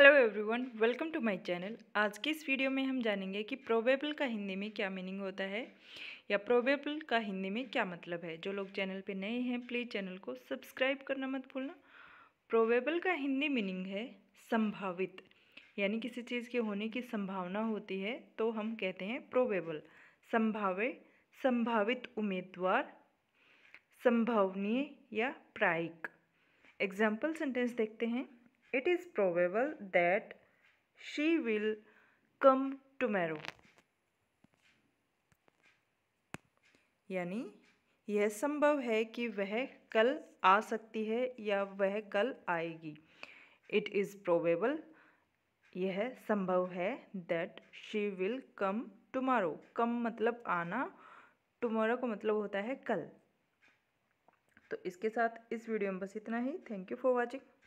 Hello everyone welcome to my channel आज की इस वीडियो में हम जानेंगे कि प्रोबेबल का हिंदी में क्या मीनिंग होता है या प्रोबेबल का हिंदी में क्या मतलब है जो लोग चैनल पे नए हैं प्लीज़ चैनल को सब्सक्राइब करना मत भूलना प्रोबेबल का हिंदी मीनिंग है संभावित यानी किसी चीज़ के होने की संभावना होती है तो हम कहते हैं प्रोबेबल संभावे संभावित उम्मीदवार संभावनीय या प्रायिक एग्जाम्पल सेंटेंस देखते हैं It is probable that she will come tomorrow. यानी यह संभव है कि वह कल आ सकती है या वह कल आएगी इट इज़ प्रोबेबल यह संभव है that she will come tomorrow come मतलब आना टुमारो का मतलब होता है कल तो इसके साथ इस वीडियो में बस इतना ही थैंक यू फॉर वॉचिंग